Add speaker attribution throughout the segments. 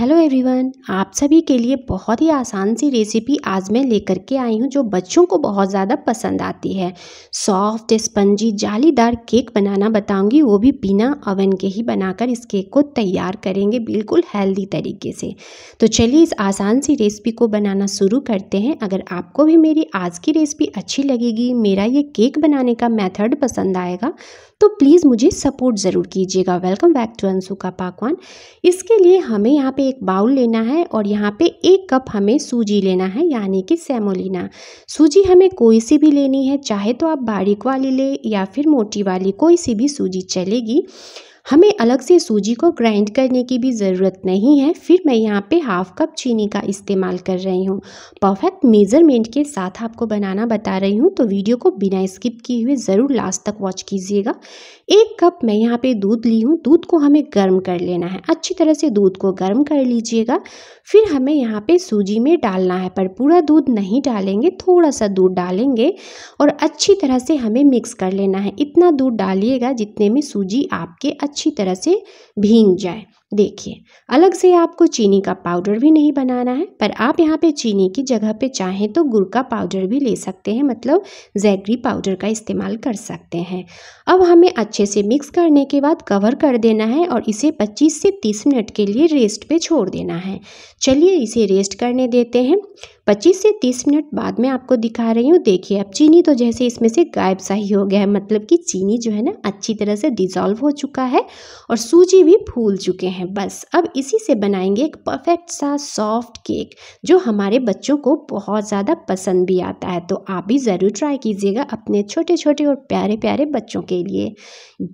Speaker 1: hello everyone आप सभी के लिए बहुत ही आसान सी रेसिपी आज मैं लेकर के आई हूँ जो बच्चों को बहुत ज़्यादा पसंद आती है सॉफ्ट स्पंजी जालीदार केक बनाना बताऊँगी वो भी बिना ओवन के ही बनाकर इस केक को तैयार करेंगे बिल्कुल हेल्दी तरीके से तो चलिए इस आसान सी रेसिपी को बनाना शुरू करते हैं अगर आपको भी मेरी आज की रेसिपी अच्छी लगेगी मेरा ये केक बनाने का मैथड पसंद आएगा तो प्लीज़ मुझे सपोर्ट ज़रूर कीजिएगा वेलकम बैक टू अंसू का पाकवान इसके लिए हमें यहाँ पे एक बाउल लेना है और यहाँ पे एक कप हमें सूजी लेना है यानी कि सेमोलिना सूजी हमें कोई सी भी लेनी है चाहे तो आप बारीक वाली ले या फिर मोटी वाली कोई सी भी सूजी चलेगी हमें अलग से सूजी को ग्राइंड करने की भी ज़रूरत नहीं है फिर मैं यहाँ पे हाफ़ कप चीनी का इस्तेमाल कर रही हूँ परफेक्ट मेज़रमेंट के साथ आपको बनाना बता रही हूँ तो वीडियो को बिना स्किप किए हुए ज़रूर लास्ट तक वॉच कीजिएगा एक कप मैं यहाँ पे दूध ली हूँ दूध को हमें गर्म कर लेना है अच्छी तरह से दूध को गर्म कर लीजिएगा फिर हमें यहाँ पर सूजी में डालना है पर पूरा दूध नहीं डालेंगे थोड़ा सा दूध डालेंगे और अच्छी तरह से हमें मिक्स कर लेना है इतना दूध डालिएगा जितने में सूजी आपके अच्छे अच्छी तरह से भींग जाए देखिए अलग से आपको चीनी का पाउडर भी नहीं बनाना है पर आप यहाँ पे चीनी की जगह पे चाहें तो गुड़ का पाउडर भी ले सकते हैं मतलब जैगरी पाउडर का इस्तेमाल कर सकते हैं अब हमें अच्छे से मिक्स करने के बाद कवर कर देना है और इसे 25 से 30 मिनट के लिए रेस्ट पे छोड़ देना है चलिए इसे रेस्ट करने देते हैं 25 से 30 मिनट बाद में आपको दिखा रही हूँ देखिए अब चीनी तो जैसे इसमें से गायब सा ही हो गया है मतलब कि चीनी जो है ना अच्छी तरह से डिज़ोल्व हो चुका है और सूजी भी फूल चुके हैं हैं बस अब इसी से बनाएंगे एक परफेक्ट सा सॉफ्ट केक जो हमारे बच्चों को बहुत ज़्यादा पसंद भी आता है तो आप भी ज़रूर ट्राई कीजिएगा अपने छोटे छोटे और प्यारे प्यारे बच्चों के लिए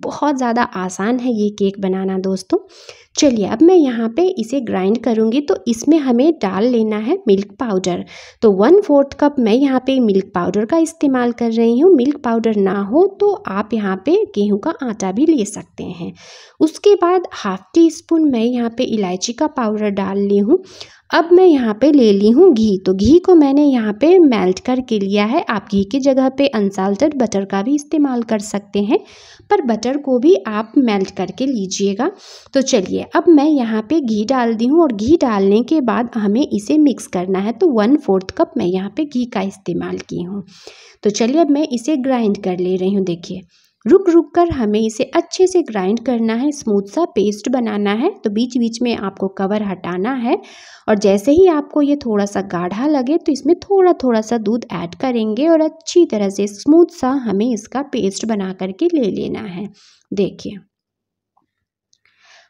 Speaker 1: बहुत ज़्यादा आसान है ये केक बनाना दोस्तों चलिए अब मैं यहाँ पे इसे ग्राइंड करूँगी तो इसमें हमें डाल लेना है मिल्क पाउडर तो वन फोर्थ कप मैं यहाँ पे मिल्क पाउडर का इस्तेमाल कर रही हूँ मिल्क पाउडर ना हो तो आप यहाँ पे गेहूँ का आटा भी ले सकते हैं उसके बाद हाफ टी स्पून मैं यहाँ पे इलायची का पाउडर डाल ली हूँ अब मैं यहाँ पे ले ली हूँ घी तो घी को मैंने यहाँ पे मेल्ट करके लिया है आप घी की जगह पे अनसाल्टेड बटर का भी इस्तेमाल कर सकते हैं पर बटर को भी आप मेल्ट करके लीजिएगा तो चलिए अब मैं यहाँ पे घी डाल दी हूँ और घी डालने के बाद हमें इसे मिक्स करना है तो वन फोर्थ कप मैं यहाँ पर घी का इस्तेमाल की हूँ तो चलिए अब मैं इसे ग्राइंड कर ले रही हूँ देखिए रुक रुक कर हमें इसे अच्छे से ग्राइंड करना है स्मूथ सा पेस्ट बनाना है तो बीच बीच में आपको कवर हटाना है और जैसे ही आपको ये थोड़ा सा गाढ़ा लगे तो इसमें थोड़ा थोड़ा सा दूध ऐड करेंगे और अच्छी तरह से स्मूथ सा हमें इसका पेस्ट बना करके ले लेना है देखिए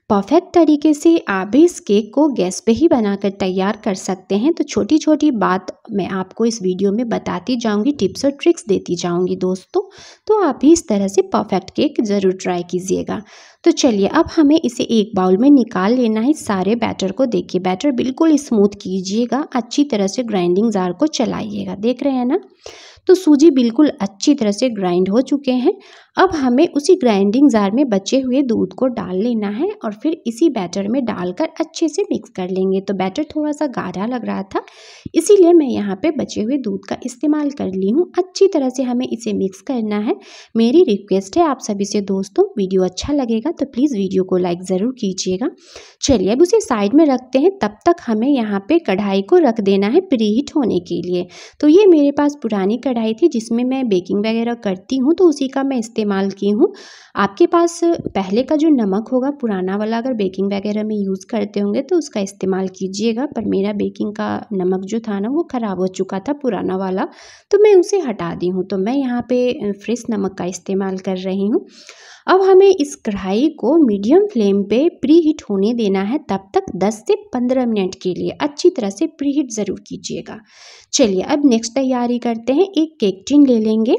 Speaker 1: परफेक्ट तरीके से आप भी इस केक को गैस पे ही बनाकर तैयार कर सकते हैं तो छोटी छोटी बात मैं आपको इस वीडियो में बताती जाऊंगी टिप्स और ट्रिक्स देती जाऊंगी दोस्तों तो आप भी इस तरह से परफेक्ट केक ज़रूर ट्राई कीजिएगा तो चलिए अब हमें इसे एक बाउल में निकाल लेना है सारे बैटर को देखिए बैटर बिल्कुल स्मूथ कीजिएगा अच्छी तरह से ग्राइंडिंग जार को चलाइएगा देख रहे हैं ना तो सूजी बिल्कुल अच्छी तरह से ग्राइंड हो चुके हैं अब हमें उसी ग्राइंडिंग जार में बचे हुए दूध को डाल लेना है और फिर इसी बैटर में डालकर अच्छे से मिक्स कर लेंगे तो बैटर थोड़ा सा गाढ़ा लग रहा था इसीलिए मैं यहाँ पे बचे हुए दूध का इस्तेमाल कर ली हूँ अच्छी तरह से हमें इसे मिक्स करना है मेरी रिक्वेस्ट है आप सभी से दोस्तों वीडियो अच्छा लगेगा तो प्लीज़ वीडियो को लाइक ज़रूर कीजिएगा चलिए अब उसे साइड में रखते हैं तब तक हमें यहाँ पर कढ़ाई को रख देना है प्री हीट होने के लिए तो ये मेरे पास पुरानी कढ़ाई थी जिसमें मैं बेकिंग वगैरह करती हूँ तो उसी का मैं इस्तेमाल इस्तेमाल की हूँ आपके पास पहले का जो नमक होगा पुराना वाला अगर बेकिंग वगैरह में यूज़ करते होंगे तो उसका इस्तेमाल कीजिएगा पर मेरा बेकिंग का नमक जो था ना वो ख़राब हो चुका था पुराना वाला तो मैं उसे हटा दी हूँ तो मैं यहाँ पे फ्रेश नमक का इस्तेमाल कर रही हूँ अब हमें इस कढ़ाई को मीडियम फ्लेम पे प्री हीट होने देना है तब तक 10 से 15 मिनट के लिए अच्छी तरह से प्री हीट ज़रूर कीजिएगा चलिए अब नेक्स्ट तैयारी करते हैं एक केक टिन ले लेंगे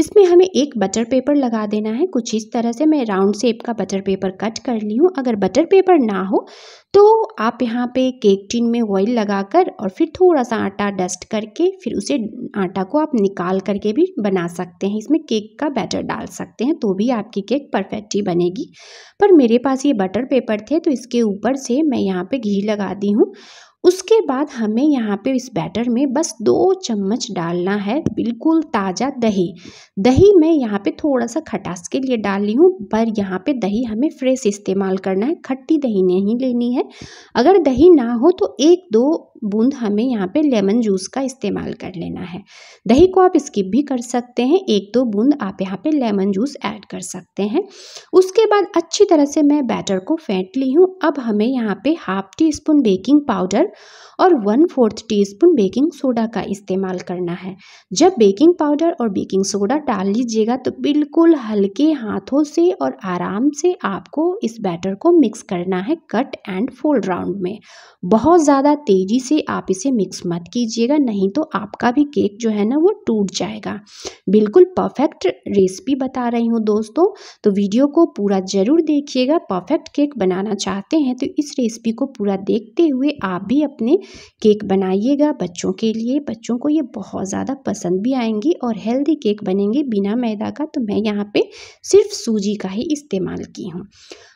Speaker 1: इसमें हमें एक बटर पेपर लगा देना है कुछ इस तरह से मैं राउंड शेप का बटर पेपर कट कर ली हूँ अगर बटर पेपर ना हो तो आप यहाँ पे केक टिन में ऑयल लगाकर और फिर थोड़ा सा आटा डस्ट करके फिर उसे आटा को आप निकाल करके भी बना सकते हैं इसमें केक का बैटर डाल सकते हैं तो भी आपकी केक परफेक्ट ही बनेगी पर मेरे पास ये बटर पेपर थे तो इसके ऊपर से मैं यहाँ पे घी लगा दी हूँ उसके बाद हमें यहाँ पे इस बैटर में बस दो चम्मच डालना है बिल्कुल ताज़ा दही दही मैं यहाँ पे थोड़ा सा खटास के लिए डाल ली हूँ पर यहाँ पे दही हमें फ्रेश इस्तेमाल करना है खट्टी दही नहीं लेनी है अगर दही ना हो तो एक दो बूंद हमें यहाँ पे लेमन जूस का इस्तेमाल कर लेना है दही को आप स्किप भी कर सकते हैं एक दो बूंद आप यहाँ पे लेमन जूस ऐड कर सकते हैं उसके बाद अच्छी तरह से मैं बैटर को फेंट ली हूँ अब हमें यहाँ पे half teaspoon baking powder powder और one fourth teaspoon baking soda का इस्तेमाल करना है जब बेकिंग पाउडर और बेकिंग सोडा डाल लीजिएगा तो बिल्कुल हल्के हाथों से और आराम से आपको इस बैटर को मिक्स करना है कट एंड फोल्ड राउंड में बहुत ज़्यादा तेज़ी से आप इसे मिक्स मत कीजिएगा नहीं तो आपका भी केक जो है ना वो टूट जाएगा बिल्कुल परफेक्ट रेसिपी बता रही हूँ दोस्तों तो वीडियो को पूरा ज़रूर देखिएगा परफेक्ट केक बनाना चाहते हैं तो इस रेसिपी को पूरा देखते हुए आप भी भी अपने केक बनाइएगा बच्चों के लिए बच्चों को ये बहुत ज़्यादा पसंद भी आएंगे और हेल्दी केक बनेंगे बिना मैदा का तो मैं यहाँ पे सिर्फ सूजी का ही इस्तेमाल की हूँ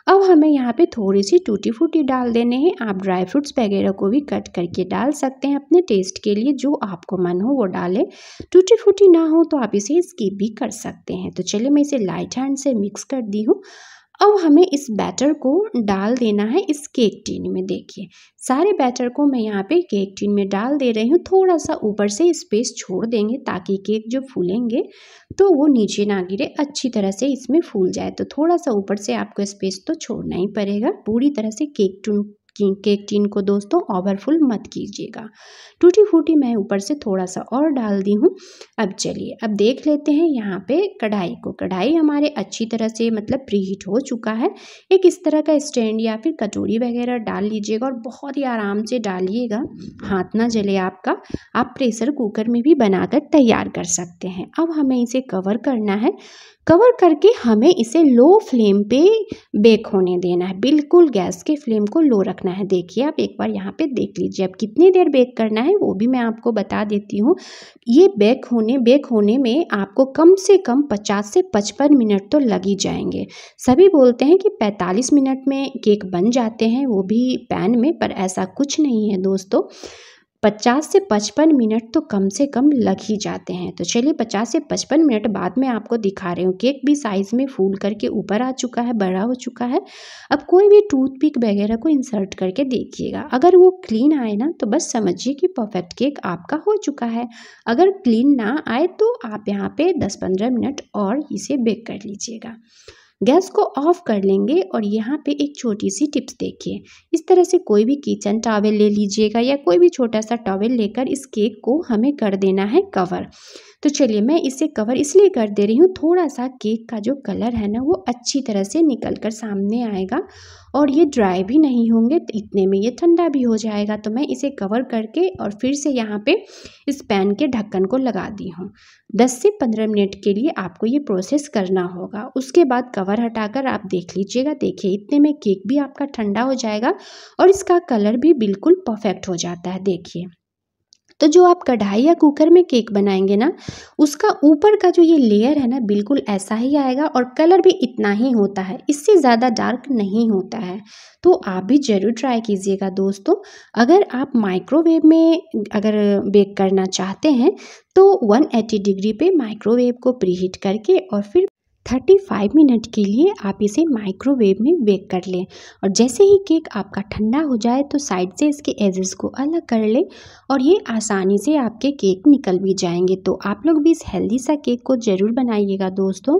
Speaker 1: अब हमें यहाँ पे थोड़ी सी टूटी फूटी डाल देने हैं आप ड्राई फ्रूट्स वगैरह को भी कट करके डाल सकते हैं अपने टेस्ट के लिए जो आपको मन हो वो डालें टूटी फूटी ना हो तो आप इसे स्किप भी कर सकते हैं तो चलिए मैं इसे लाइट हैंड से मिक्स कर दी हूँ अब हमें इस बैटर को डाल देना है इस केक टिन में देखिए सारे बैटर को मैं यहाँ पे केक टिन में डाल दे रही हूँ थोड़ा सा ऊपर से स्पेस छोड़ देंगे ताकि केक जो फूलेंगे तो वो नीचे ना गिरे अच्छी तरह से इसमें फूल जाए तो थोड़ा सा ऊपर से आपको स्पेस तो छोड़ना ही पड़ेगा पूरी तरह से केक टिन केक टिन को दोस्तों ओवरफुल मत कीजिएगा टूटी फूटी मैं ऊपर से थोड़ा सा और डाल दी हूँ अब चलिए अब देख लेते हैं यहाँ पे कढ़ाई को कढ़ाई हमारे अच्छी तरह से मतलब प्री हीट हो चुका है एक इस तरह का स्टैंड या फिर कटोरी वगैरह डाल लीजिएगा और बहुत ही आराम से डालिएगा हाथ ना जले आपका आप प्रेशर कुकर में भी बनाकर तैयार कर सकते हैं अब हमें इसे कवर करना है कवर करके हमें इसे लो फ्लेम पर बेक होने देना है बिल्कुल गैस के फ्लेम को लो रखना करना है देखिए आप एक बार यहाँ पे देख लीजिए अब कितनी देर बेक करना है वो भी मैं आपको बता देती हूँ ये बेक होने बेक होने में आपको कम से कम 50 से 55 मिनट तो लग ही जाएंगे सभी बोलते हैं कि 45 मिनट में केक बन जाते हैं वो भी पैन में पर ऐसा कुछ नहीं है दोस्तों पचास से पचपन मिनट तो कम से कम लग ही जाते हैं तो चलिए पचास से पचपन मिनट बाद में आपको दिखा रही हूँ केक भी साइज़ में फूल करके ऊपर आ चुका है बड़ा हो चुका है अब कोई भी टूथपिक वगैरह को इंसर्ट करके देखिएगा अगर वो क्लीन आए ना तो बस समझिए कि परफेक्ट केक आपका हो चुका है अगर क्लीन ना आए तो आप यहाँ पर दस पंद्रह मिनट और इसे बेक कर लीजिएगा गैस को ऑफ कर लेंगे और यहाँ पे एक छोटी सी टिप्स देखिए इस तरह से कोई भी किचन टावल ले लीजिएगा या कोई भी छोटा सा टावल लेकर इस केक को हमें कर देना है कवर तो चलिए मैं इसे कवर इसलिए कर दे रही हूँ थोड़ा सा केक का जो कलर है ना वो अच्छी तरह से निकल कर सामने आएगा और ये ड्राई भी नहीं होंगे तो इतने में ये ठंडा भी हो जाएगा तो मैं इसे कवर करके और फिर से यहाँ पे इस पैन के ढक्कन को लगा दी हूँ 10 से 15 मिनट के लिए आपको ये प्रोसेस करना होगा उसके बाद कवर कवर हटाकर आप देख लीजिएगा देखिए इतने में केक भी आपका ठंडा हो जाएगा और इसका कलर भी बिल्कुल परफेक्ट हो जाता है देखिए तो जो आप कढ़ाई या कुकर में केक बनाएंगे ना उसका ऊपर का जो ये लेयर है ना बिल्कुल ऐसा ही आएगा और कलर भी इतना ही होता है इससे ज़्यादा डार्क नहीं होता है तो आप भी ज़रूर ट्राई कीजिएगा दोस्तों अगर आप माइक्रोवेव में अगर बेक करना चाहते हैं तो 180 डिग्री पे माइक्रोवेव को प्रीहीट करके और फिर 35 मिनट के लिए आप इसे माइक्रोवेव में बेक कर लें और जैसे ही केक आपका ठंडा हो जाए तो साइड से इसके एजेस को अलग कर लें और ये आसानी से आपके केक निकल भी जाएंगे तो आप लोग भी इस हेल्दी सा केक को ज़रूर बनाइएगा दोस्तों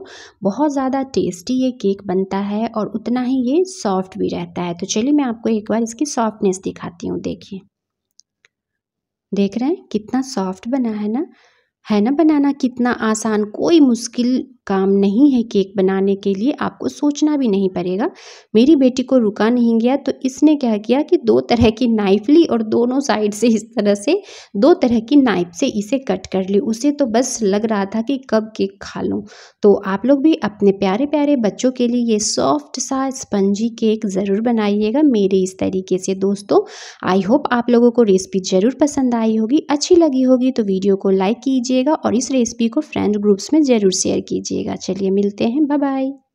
Speaker 1: बहुत ज़्यादा टेस्टी ये केक बनता है और उतना ही ये सॉफ्ट भी रहता है तो चलिए मैं आपको एक बार इसकी सॉफ्टनेस दिखाती हूँ देखिए देख रहे हैं कितना सॉफ्ट बना है ना है ना बनाना कितना आसान कोई मुश्किल काम नहीं है केक बनाने के लिए आपको सोचना भी नहीं पड़ेगा मेरी बेटी को रुका नहीं गया तो इसने क्या किया कि दो तरह की नाइफ ली और दोनों साइड से इस तरह से दो तरह की नाइफ से इसे कट कर ली उसे तो बस लग रहा था कि कब केक खा लूँ तो आप लोग भी अपने प्यारे प्यारे बच्चों के लिए ये सॉफ्ट सा स्पंजी केक ज़रूर बनाइएगा मेरे इस तरीके से दोस्तों आई होप आप लोगों को रेसिपी ज़रूर पसंद आई होगी अच्छी लगी होगी तो वीडियो को लाइक कीजिएगा और इस रेसिपी को फ्रेंड ग्रुप्स में ज़रूर शेयर कीजिए कीजिएगा चलिए मिलते हैं बाय बाय